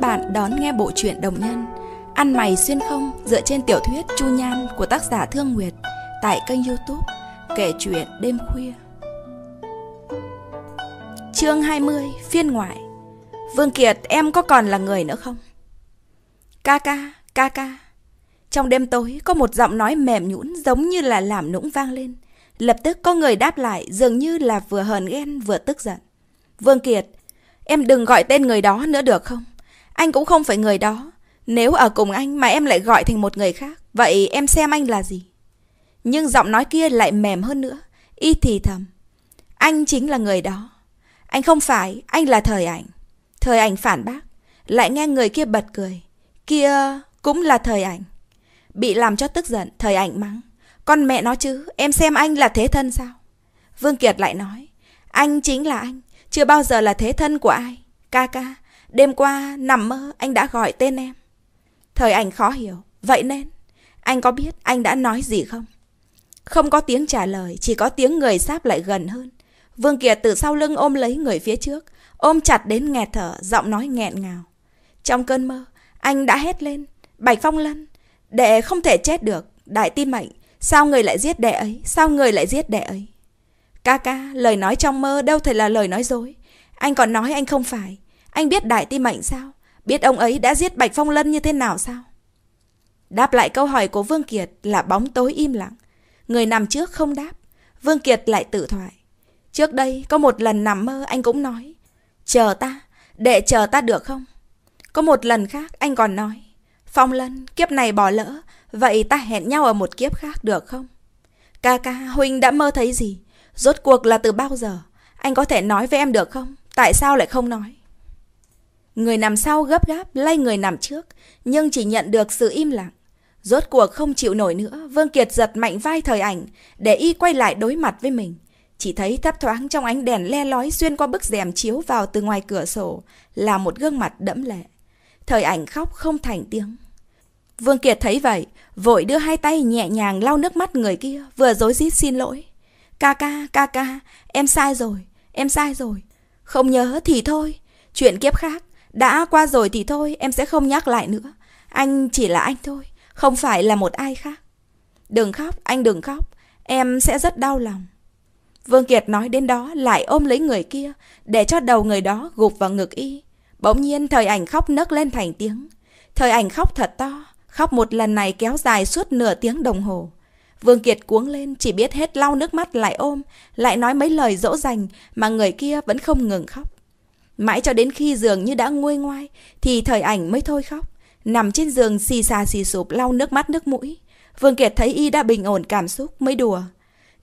bạn đón nghe bộ truyện Đồng Nhân Ăn mày xuyên không dựa trên tiểu thuyết Chu Nhan của tác giả Thương Nguyệt tại kênh youtube Kể chuyện đêm khuya Chương 20 phiên ngoại Vương Kiệt em có còn là người nữa không? Ca ca, ca ca Trong đêm tối có một giọng nói mềm nhũn giống như là làm nũng vang lên Lập tức có người đáp lại dường như là vừa hờn ghen vừa tức giận Vương Kiệt, em đừng gọi tên người đó nữa được không? Anh cũng không phải người đó. Nếu ở cùng anh mà em lại gọi thành một người khác, vậy em xem anh là gì? Nhưng giọng nói kia lại mềm hơn nữa. Y thì thầm. Anh chính là người đó. Anh không phải, anh là thời ảnh. Thời ảnh phản bác. Lại nghe người kia bật cười. Kia cũng là thời ảnh. Bị làm cho tức giận, thời ảnh mắng. Con mẹ nó chứ, em xem anh là thế thân sao? Vương Kiệt lại nói. Anh chính là anh, chưa bao giờ là thế thân của ai. Ca ca, Đêm qua nằm mơ anh đã gọi tên em. Thời ảnh khó hiểu. Vậy nên, anh có biết anh đã nói gì không? Không có tiếng trả lời, chỉ có tiếng người sáp lại gần hơn. Vương Kiệt từ sau lưng ôm lấy người phía trước, ôm chặt đến nghẹt thở, giọng nói nghẹn ngào. Trong cơn mơ, anh đã hét lên, Bạch Phong Lân, đệ không thể chết được, đại tin mệnh, sao người lại giết đệ ấy, sao người lại giết đệ ấy? Ca ca, lời nói trong mơ đâu thể là lời nói dối, anh còn nói anh không phải, anh biết Đại Ti mệnh sao? Biết ông ấy đã giết Bạch Phong Lân như thế nào sao? Đáp lại câu hỏi của Vương Kiệt là bóng tối im lặng. Người nằm trước không đáp. Vương Kiệt lại tự thoại. Trước đây có một lần nằm mơ anh cũng nói. Chờ ta, để chờ ta được không? Có một lần khác anh còn nói. Phong Lân, kiếp này bỏ lỡ, vậy ta hẹn nhau ở một kiếp khác được không? Ca ca, Huynh đã mơ thấy gì? Rốt cuộc là từ bao giờ? Anh có thể nói với em được không? Tại sao lại không nói? Người nằm sau gấp gáp lay người nằm trước, nhưng chỉ nhận được sự im lặng. Rốt cuộc không chịu nổi nữa, Vương Kiệt giật mạnh vai thời ảnh, để y quay lại đối mặt với mình. Chỉ thấy thấp thoáng trong ánh đèn le lói xuyên qua bức rèm chiếu vào từ ngoài cửa sổ là một gương mặt đẫm lệ. Thời ảnh khóc không thành tiếng. Vương Kiệt thấy vậy, vội đưa hai tay nhẹ nhàng lau nước mắt người kia, vừa dối rít xin lỗi. Ca ca, ca ca, em sai rồi, em sai rồi. Không nhớ thì thôi, chuyện kiếp khác, đã qua rồi thì thôi, em sẽ không nhắc lại nữa. Anh chỉ là anh thôi, không phải là một ai khác. Đừng khóc, anh đừng khóc, em sẽ rất đau lòng. Vương Kiệt nói đến đó lại ôm lấy người kia, để cho đầu người đó gục vào ngực y. Bỗng nhiên thời ảnh khóc nấc lên thành tiếng. Thời ảnh khóc thật to, khóc một lần này kéo dài suốt nửa tiếng đồng hồ. Vương Kiệt cuống lên chỉ biết hết lau nước mắt lại ôm, lại nói mấy lời dỗ dành mà người kia vẫn không ngừng khóc. Mãi cho đến khi giường như đã nguôi ngoai thì thời ảnh mới thôi khóc. Nằm trên giường xì xà xì sụp lau nước mắt nước mũi. Vương Kiệt thấy y đã bình ổn cảm xúc mới đùa.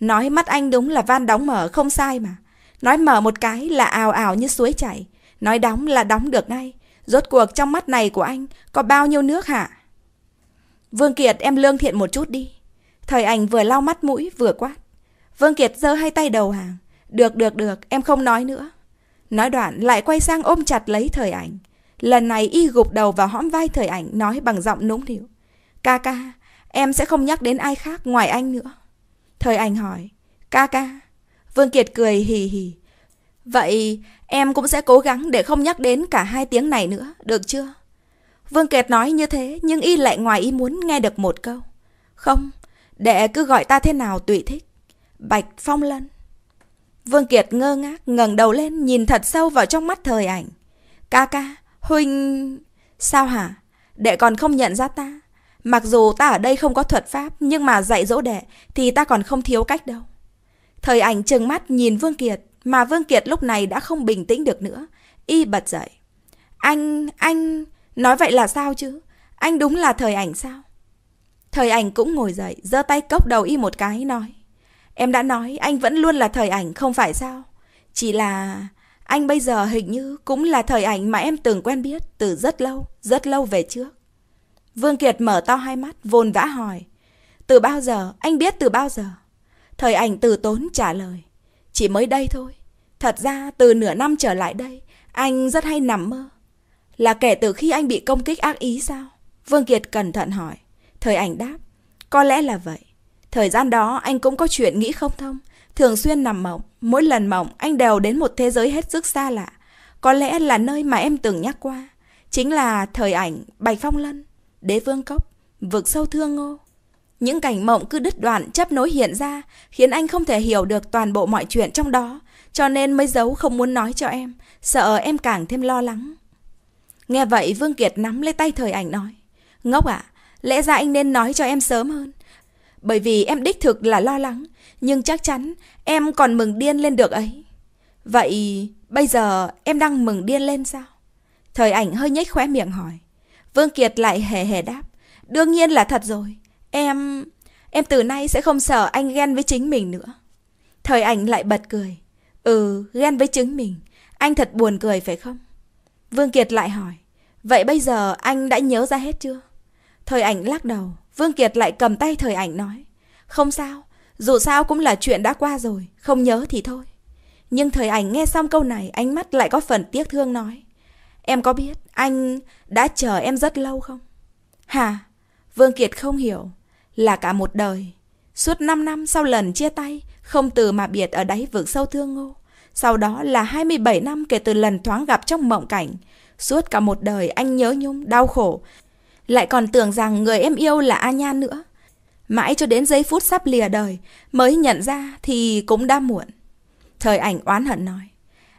Nói mắt anh đúng là van đóng mở không sai mà. Nói mở một cái là ào ào như suối chảy. Nói đóng là đóng được ngay. Rốt cuộc trong mắt này của anh có bao nhiêu nước hả? Vương Kiệt em lương thiện một chút đi. Thời ảnh vừa lau mắt mũi vừa quát. Vương Kiệt giơ hai tay đầu hàng. Được được được em không nói nữa. Nói đoạn lại quay sang ôm chặt lấy thời ảnh. Lần này y gục đầu vào hõm vai thời ảnh nói bằng giọng nũng nịu. Ca ca, em sẽ không nhắc đến ai khác ngoài anh nữa. Thời ảnh hỏi. Ca ca. Vương Kiệt cười hì hì. Vậy em cũng sẽ cố gắng để không nhắc đến cả hai tiếng này nữa, được chưa? Vương Kiệt nói như thế nhưng y lại ngoài ý muốn nghe được một câu. Không, để cứ gọi ta thế nào tùy thích. Bạch Phong Lân. Vương Kiệt ngơ ngác ngẩng đầu lên nhìn thật sâu vào trong mắt thời ảnh. Ca ca, huynh... Sao hả? Đệ còn không nhận ra ta. Mặc dù ta ở đây không có thuật pháp nhưng mà dạy dỗ đệ thì ta còn không thiếu cách đâu. Thời ảnh trừng mắt nhìn Vương Kiệt mà Vương Kiệt lúc này đã không bình tĩnh được nữa. Y bật dậy. Anh, anh... Nói vậy là sao chứ? Anh đúng là thời ảnh sao? Thời ảnh cũng ngồi dậy, giơ tay cốc đầu y một cái nói. Em đã nói anh vẫn luôn là thời ảnh không phải sao? Chỉ là anh bây giờ hình như cũng là thời ảnh mà em từng quen biết từ rất lâu, rất lâu về trước. Vương Kiệt mở to hai mắt, vồn vã hỏi. Từ bao giờ? Anh biết từ bao giờ? Thời ảnh từ tốn trả lời. Chỉ mới đây thôi. Thật ra từ nửa năm trở lại đây, anh rất hay nằm mơ. Là kể từ khi anh bị công kích ác ý sao? Vương Kiệt cẩn thận hỏi. Thời ảnh đáp. Có lẽ là vậy. Thời gian đó anh cũng có chuyện nghĩ không thông, thường xuyên nằm mộng, mỗi lần mộng anh đều đến một thế giới hết sức xa lạ. Có lẽ là nơi mà em từng nhắc qua, chính là thời ảnh Bạch Phong Lân, Đế Vương Cốc, vực sâu thương ngô. Những cảnh mộng cứ đứt đoạn chấp nối hiện ra, khiến anh không thể hiểu được toàn bộ mọi chuyện trong đó, cho nên mới giấu không muốn nói cho em, sợ em càng thêm lo lắng. Nghe vậy Vương Kiệt nắm lấy tay thời ảnh nói, ngốc ạ, à, lẽ ra anh nên nói cho em sớm hơn. Bởi vì em đích thực là lo lắng, nhưng chắc chắn em còn mừng điên lên được ấy. Vậy bây giờ em đang mừng điên lên sao? Thời ảnh hơi nhếch khóe miệng hỏi. Vương Kiệt lại hề hề đáp. Đương nhiên là thật rồi. Em... Em từ nay sẽ không sợ anh ghen với chính mình nữa. Thời ảnh lại bật cười. Ừ, ghen với chính mình. Anh thật buồn cười phải không? Vương Kiệt lại hỏi. Vậy bây giờ anh đã nhớ ra hết chưa? Thời ảnh lắc đầu. Vương Kiệt lại cầm tay thời ảnh nói. Không sao, dù sao cũng là chuyện đã qua rồi, không nhớ thì thôi. Nhưng thời ảnh nghe xong câu này, ánh mắt lại có phần tiếc thương nói. Em có biết anh đã chờ em rất lâu không? Hà, Vương Kiệt không hiểu, là cả một đời. Suốt 5 năm sau lần chia tay, không từ mà biệt ở đáy vực sâu thương ngô. Sau đó là 27 năm kể từ lần thoáng gặp trong mộng cảnh. Suốt cả một đời anh nhớ nhung, đau khổ, lại còn tưởng rằng người em yêu là A Nhan nữa. Mãi cho đến giây phút sắp lìa đời mới nhận ra thì cũng đã muộn. Thời ảnh oán hận nói,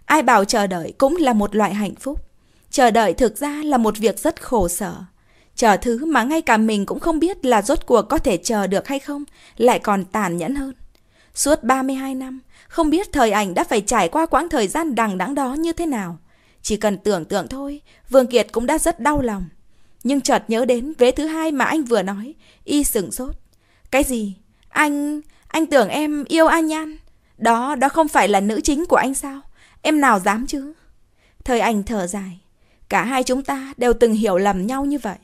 ai bảo chờ đợi cũng là một loại hạnh phúc. Chờ đợi thực ra là một việc rất khổ sở. Chờ thứ mà ngay cả mình cũng không biết là rốt cuộc có thể chờ được hay không, lại còn tàn nhẫn hơn. Suốt 32 năm, không biết thời ảnh đã phải trải qua quãng thời gian đằng đẵng đó như thế nào. Chỉ cần tưởng tượng thôi, Vương Kiệt cũng đã rất đau lòng. Nhưng chợt nhớ đến vế thứ hai mà anh vừa nói, y sửng sốt. Cái gì? Anh... anh tưởng em yêu An Nhan. Đó, đó không phải là nữ chính của anh sao? Em nào dám chứ? Thời anh thở dài. Cả hai chúng ta đều từng hiểu lầm nhau như vậy.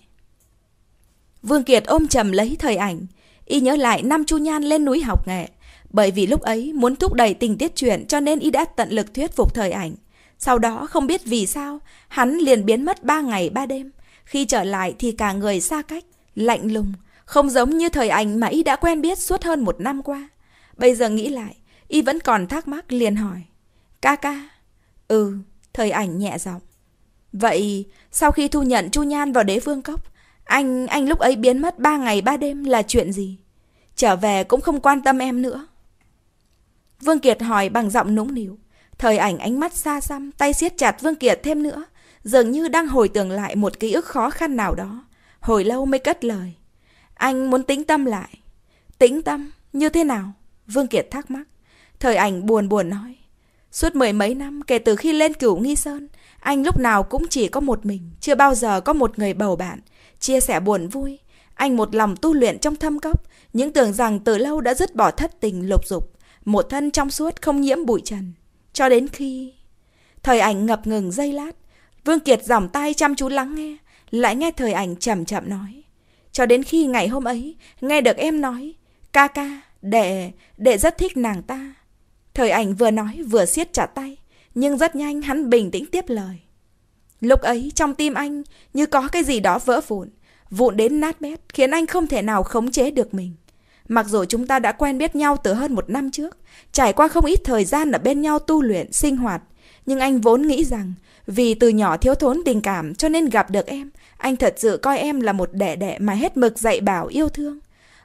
Vương Kiệt ôm chầm lấy thời ảnh. Y nhớ lại năm Chu Nhan lên núi học nghệ. Bởi vì lúc ấy muốn thúc đẩy tình tiết chuyện cho nên y đã tận lực thuyết phục thời ảnh. Sau đó không biết vì sao, hắn liền biến mất ba ngày ba đêm, khi trở lại thì cả người xa cách, lạnh lùng, không giống như thời ảnh mà y đã quen biết suốt hơn một năm qua. Bây giờ nghĩ lại, y vẫn còn thắc mắc liền hỏi. Ca ca. Ừ, thời ảnh nhẹ giọng. Vậy, sau khi thu nhận Chu Nhan vào đế vương cốc, anh, anh lúc ấy biến mất ba ngày ba đêm là chuyện gì? Trở về cũng không quan tâm em nữa. Vương Kiệt hỏi bằng giọng nũng nỉu. Thời ảnh ánh mắt xa xăm, tay siết chặt Vương Kiệt thêm nữa dường như đang hồi tưởng lại một ký ức khó khăn nào đó. Hồi lâu mới cất lời. Anh muốn tĩnh tâm lại. Tĩnh tâm? Như thế nào? Vương Kiệt thắc mắc. Thời ảnh buồn buồn nói. Suốt mười mấy năm kể từ khi lên cửu Nghi Sơn, anh lúc nào cũng chỉ có một mình, chưa bao giờ có một người bầu bạn, chia sẻ buồn vui. Anh một lòng tu luyện trong thâm cốc, những tưởng rằng từ lâu đã dứt bỏ thất tình lục dục, một thân trong suốt không nhiễm bụi trần. Cho đến khi... Thời ảnh ngập ngừng dây lát, Vương Kiệt dòng tay chăm chú lắng nghe, lại nghe thời ảnh chậm chậm nói. Cho đến khi ngày hôm ấy, nghe được em nói, ca ca, đệ, đệ rất thích nàng ta. Thời ảnh vừa nói vừa siết chặt tay, nhưng rất nhanh hắn bình tĩnh tiếp lời. Lúc ấy trong tim anh như có cái gì đó vỡ vụn, vụn đến nát bét khiến anh không thể nào khống chế được mình. Mặc dù chúng ta đã quen biết nhau từ hơn một năm trước, trải qua không ít thời gian ở bên nhau tu luyện, sinh hoạt, nhưng anh vốn nghĩ rằng vì từ nhỏ thiếu thốn tình cảm cho nên gặp được em, anh thật sự coi em là một đẻ đẻ mà hết mực dạy bảo yêu thương.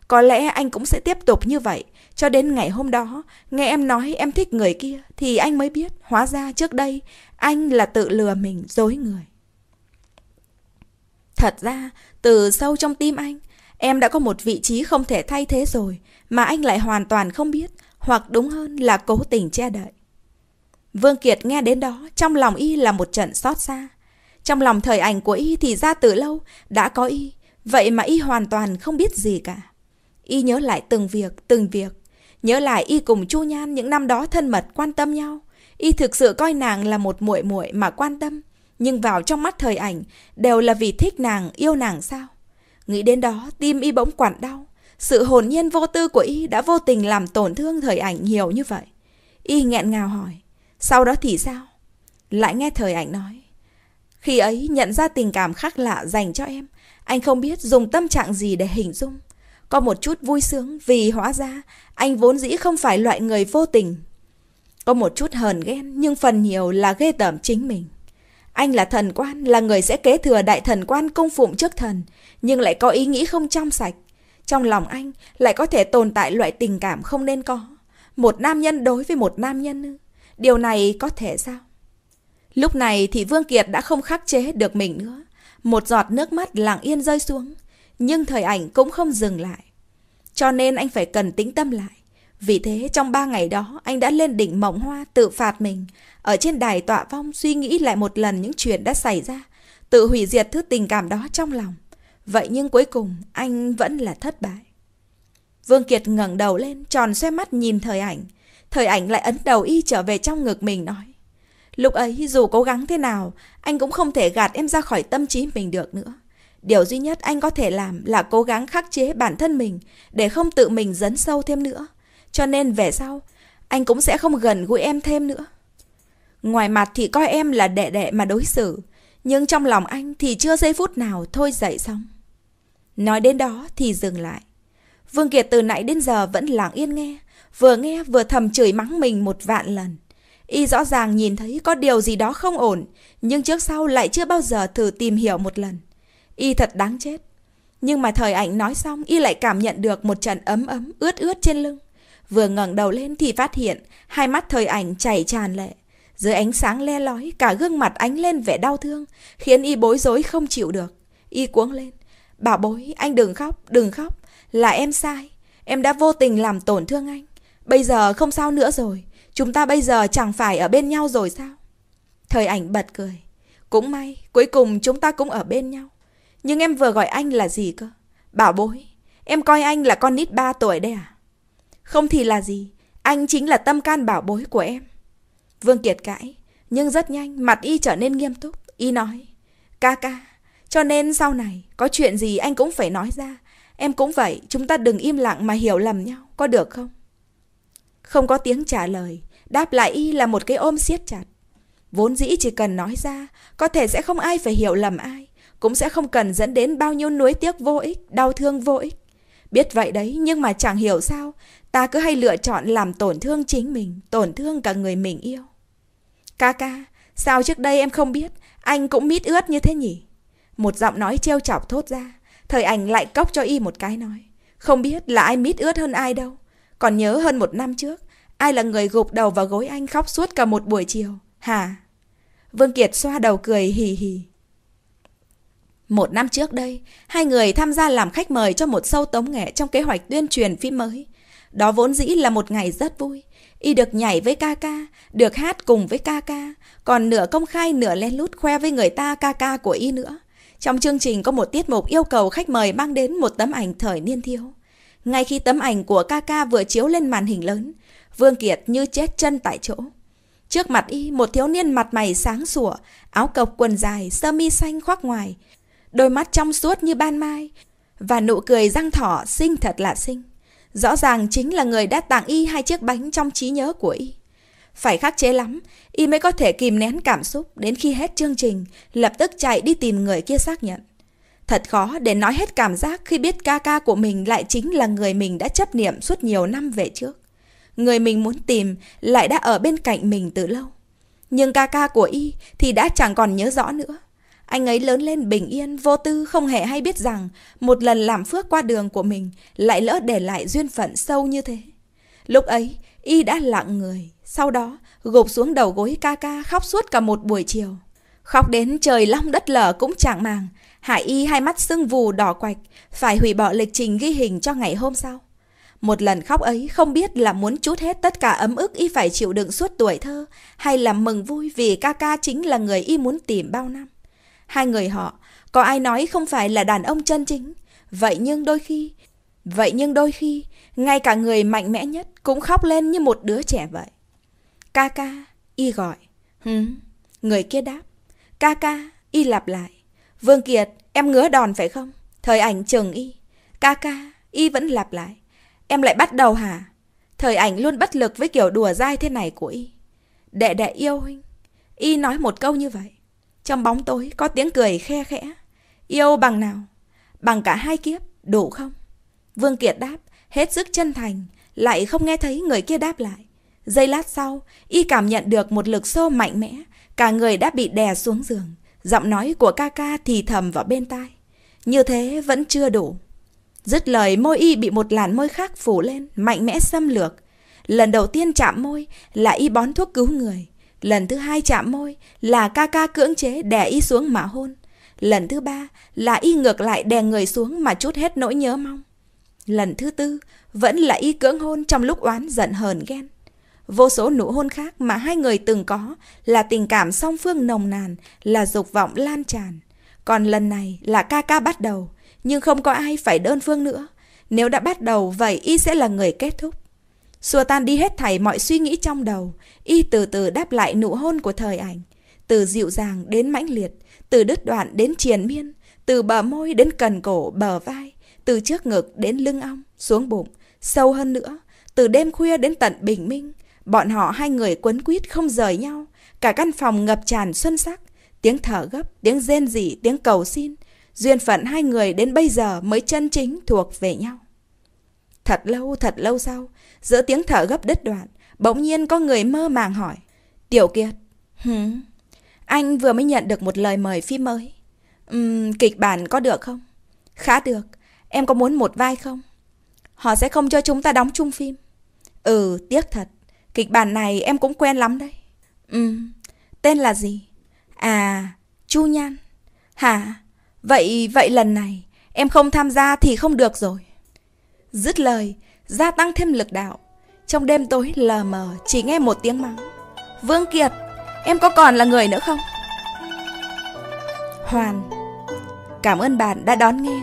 Có lẽ anh cũng sẽ tiếp tục như vậy, cho đến ngày hôm đó, nghe em nói em thích người kia thì anh mới biết, hóa ra trước đây anh là tự lừa mình dối người. Thật ra, từ sâu trong tim anh, em đã có một vị trí không thể thay thế rồi mà anh lại hoàn toàn không biết, hoặc đúng hơn là cố tình che đậy. Vương Kiệt nghe đến đó, trong lòng y là một trận xót xa. Trong lòng thời ảnh của y thì ra từ lâu, đã có y, vậy mà y hoàn toàn không biết gì cả. Y nhớ lại từng việc, từng việc, nhớ lại y cùng Chu Nhan những năm đó thân mật quan tâm nhau. Y thực sự coi nàng là một muội muội mà quan tâm, nhưng vào trong mắt thời ảnh đều là vì thích nàng, yêu nàng sao? Nghĩ đến đó, tim y bỗng quặn đau. Sự hồn nhiên vô tư của y đã vô tình làm tổn thương thời ảnh nhiều như vậy. Y nghẹn ngào hỏi, sau đó thì sao? Lại nghe thời ảnh nói. Khi ấy nhận ra tình cảm khác lạ dành cho em, anh không biết dùng tâm trạng gì để hình dung. Có một chút vui sướng vì hóa ra anh vốn dĩ không phải loại người vô tình. Có một chút hờn ghen nhưng phần nhiều là ghê tởm chính mình. Anh là thần quan, là người sẽ kế thừa đại thần quan cung phụng trước thần, nhưng lại có ý nghĩ không trong sạch. Trong lòng anh lại có thể tồn tại loại tình cảm không nên có. Một nam nhân đối với một nam nhân Điều này có thể sao? Lúc này thì Vương Kiệt đã không khắc chế được mình nữa. Một giọt nước mắt lặng yên rơi xuống. Nhưng thời ảnh cũng không dừng lại. Cho nên anh phải cần tĩnh tâm lại. Vì thế trong ba ngày đó anh đã lên đỉnh mộng hoa tự phạt mình. Ở trên đài tọa vong suy nghĩ lại một lần những chuyện đã xảy ra. Tự hủy diệt thứ tình cảm đó trong lòng. Vậy nhưng cuối cùng anh vẫn là thất bại. Vương Kiệt ngẩng đầu lên tròn xoe mắt nhìn thời ảnh. Thời ảnh lại ấn đầu y trở về trong ngực mình nói. Lúc ấy dù cố gắng thế nào, anh cũng không thể gạt em ra khỏi tâm trí mình được nữa. Điều duy nhất anh có thể làm là cố gắng khắc chế bản thân mình để không tự mình dấn sâu thêm nữa. Cho nên về sau, anh cũng sẽ không gần gũi em thêm nữa. Ngoài mặt thì coi em là đệ đệ mà đối xử, nhưng trong lòng anh thì chưa giây phút nào thôi dậy xong. Nói đến đó thì dừng lại. Vương Kiệt từ nãy đến giờ vẫn lặng yên nghe, vừa nghe vừa thầm chửi mắng mình một vạn lần. Y rõ ràng nhìn thấy có điều gì đó không ổn, nhưng trước sau lại chưa bao giờ thử tìm hiểu một lần. Y thật đáng chết. Nhưng mà thời ảnh nói xong, Y lại cảm nhận được một trận ấm ấm, ướt ướt trên lưng. Vừa ngẩng đầu lên thì phát hiện, hai mắt thời ảnh chảy tràn lệ. Dưới ánh sáng le lói, cả gương mặt ánh lên vẻ đau thương, khiến Y bối rối không chịu được. Y cuống lên. Bảo bối, anh đừng khóc, đừng khóc. Là em sai, em đã vô tình làm tổn thương anh. Bây giờ không sao nữa rồi, chúng ta bây giờ chẳng phải ở bên nhau rồi sao? Thời ảnh bật cười. Cũng may, cuối cùng chúng ta cũng ở bên nhau. Nhưng em vừa gọi anh là gì cơ? Bảo bối, em coi anh là con nít 3 tuổi đấy à? Không thì là gì, anh chính là tâm can bảo bối của em. Vương Kiệt cãi, nhưng rất nhanh mặt y trở nên nghiêm túc. Y nói, ca ca, cho nên sau này có chuyện gì anh cũng phải nói ra, Em cũng vậy, chúng ta đừng im lặng mà hiểu lầm nhau, có được không? Không có tiếng trả lời, đáp lại y là một cái ôm siết chặt. Vốn dĩ chỉ cần nói ra, có thể sẽ không ai phải hiểu lầm ai, cũng sẽ không cần dẫn đến bao nhiêu nuối tiếc vô ích, đau thương vô ích. Biết vậy đấy, nhưng mà chẳng hiểu sao, ta cứ hay lựa chọn làm tổn thương chính mình, tổn thương cả người mình yêu. Ca ca, sao trước đây em không biết, anh cũng mít ướt như thế nhỉ? Một giọng nói trêu chọc thốt ra. Thời ảnh lại cóc cho y một cái nói. Không biết là ai mít ướt hơn ai đâu. Còn nhớ hơn một năm trước, ai là người gục đầu vào gối anh khóc suốt cả một buổi chiều. hà Vương Kiệt xoa đầu cười hì hì. Một năm trước đây, hai người tham gia làm khách mời cho một show tống nghệ trong kế hoạch tuyên truyền phim mới. Đó vốn dĩ là một ngày rất vui. Y được nhảy với ca ca, được hát cùng với ca ca, còn nửa công khai nửa len lút khoe với người ta ca ca của Y nữa. Trong chương trình có một tiết mục yêu cầu khách mời mang đến một tấm ảnh thời niên thiếu. Ngay khi tấm ảnh của ca ca vừa chiếu lên màn hình lớn, Vương Kiệt như chết chân tại chỗ. Trước mặt y, một thiếu niên mặt mày sáng sủa, áo cộc quần dài, sơ mi xanh khoác ngoài, đôi mắt trong suốt như ban mai, và nụ cười răng thỏ xinh thật là xinh. Rõ ràng chính là người đã tặng y hai chiếc bánh trong trí nhớ của y. Phải khắc chế lắm, y mới có thể kìm nén cảm xúc đến khi hết chương trình, lập tức chạy đi tìm người kia xác nhận. Thật khó để nói hết cảm giác khi biết ca ca của mình lại chính là người mình đã chấp niệm suốt nhiều năm về trước. Người mình muốn tìm lại đã ở bên cạnh mình từ lâu. Nhưng ca ca của y thì đã chẳng còn nhớ rõ nữa. Anh ấy lớn lên bình yên, vô tư, không hề hay biết rằng một lần làm phước qua đường của mình lại lỡ để lại duyên phận sâu như thế. Lúc ấy, Y đã lặng người, sau đó gục xuống đầu gối ca ca khóc suốt cả một buổi chiều. Khóc đến trời long đất lở cũng chẳng màng, Hải Y hai mắt sưng vù đỏ quạch, phải hủy bỏ lịch trình ghi hình cho ngày hôm sau. Một lần khóc ấy không biết là muốn chút hết tất cả ấm ức y phải chịu đựng suốt tuổi thơ, hay là mừng vui vì ca ca chính là người y muốn tìm bao năm. Hai người họ, có ai nói không phải là đàn ông chân chính, vậy nhưng đôi khi Vậy nhưng đôi khi, ngay cả người mạnh mẽ nhất cũng khóc lên như một đứa trẻ vậy. Ca ca, y gọi. Hứ, người kia đáp. Ca ca, y lặp lại. Vương Kiệt, em ngứa đòn phải không? Thời ảnh trường y. Ca ca, y vẫn lặp lại. Em lại bắt đầu hả? Thời ảnh luôn bất lực với kiểu đùa dai thế này của y. Đệ đệ yêu huynh. Y nói một câu như vậy. Trong bóng tối có tiếng cười khe khẽ. Yêu bằng nào? Bằng cả hai kiếp, đủ không? Vương Kiệt đáp, hết sức chân thành, lại không nghe thấy người kia đáp lại. Giây lát sau, y cảm nhận được một lực xô mạnh mẽ, cả người đã bị đè xuống giường. Giọng nói của ca ca thì thầm vào bên tai. Như thế vẫn chưa đủ. Dứt lời môi y bị một làn môi khác phủ lên, mạnh mẽ xâm lược. Lần đầu tiên chạm môi là y bón thuốc cứu người. Lần thứ hai chạm môi là ca ca cưỡng chế đè y xuống mà hôn. Lần thứ ba là y ngược lại đè người xuống mà chút hết nỗi nhớ mong. Lần thứ tư, vẫn là y cưỡng hôn trong lúc oán giận hờn ghen. Vô số nụ hôn khác mà hai người từng có là tình cảm song phương nồng nàn, là dục vọng lan tràn. Còn lần này là ca ca bắt đầu, nhưng không có ai phải đơn phương nữa. Nếu đã bắt đầu, vậy y sẽ là người kết thúc. Xua tan đi hết thảy mọi suy nghĩ trong đầu, y từ từ đáp lại nụ hôn của thời ảnh. Từ dịu dàng đến mãnh liệt, từ đứt đoạn đến triền miên, từ bờ môi đến cần cổ, bờ vai, từ trước ngực đến lưng ong, xuống bụng, sâu hơn nữa, từ đêm khuya đến tận bình minh, bọn họ hai người quấn quýt không rời nhau, cả căn phòng ngập tràn xuân sắc, tiếng thở gấp, tiếng rên rỉ, tiếng cầu xin, duyên phận hai người đến bây giờ mới chân chính thuộc về nhau. Thật lâu, thật lâu sau, giữa tiếng thở gấp đứt đoạn, bỗng nhiên có người mơ màng hỏi, Tiểu Kiệt, hừm, anh vừa mới nhận được một lời mời phim mới, uhm, kịch bản có được không? Khá được, Em có muốn một vai không? Họ sẽ không cho chúng ta đóng chung phim. Ừ, tiếc thật. Kịch bản này em cũng quen lắm đấy. Ừ, tên là gì? À, Chu Nhan. Hả? Vậy, vậy lần này, em không tham gia thì không được rồi. Dứt lời, gia tăng thêm lực đạo. Trong đêm tối lờ mờ chỉ nghe một tiếng mắng. Vương Kiệt, em có còn là người nữa không? Hoàn, cảm ơn bạn đã đón nghe.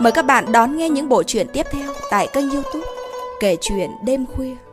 Mời các bạn đón nghe những bộ truyện tiếp theo tại kênh youtube Kể chuyện đêm khuya